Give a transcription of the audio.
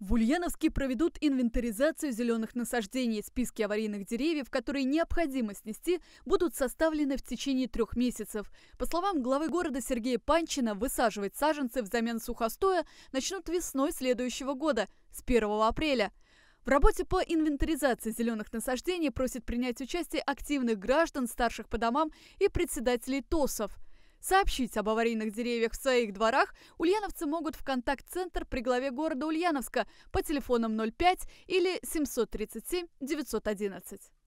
В Ульяновске проведут инвентаризацию зеленых насаждений. Списки аварийных деревьев, которые необходимо снести, будут составлены в течение трех месяцев. По словам главы города Сергея Панчина, высаживать саженцы взамен сухостоя начнут весной следующего года, с 1 апреля. В работе по инвентаризации зеленых насаждений просят принять участие активных граждан, старших по домам и председателей ТОСов – Сообщить об аварийных деревьях в своих дворах ульяновцы могут в контакт-центр при главе города Ульяновска по телефонам 05 или 737 911.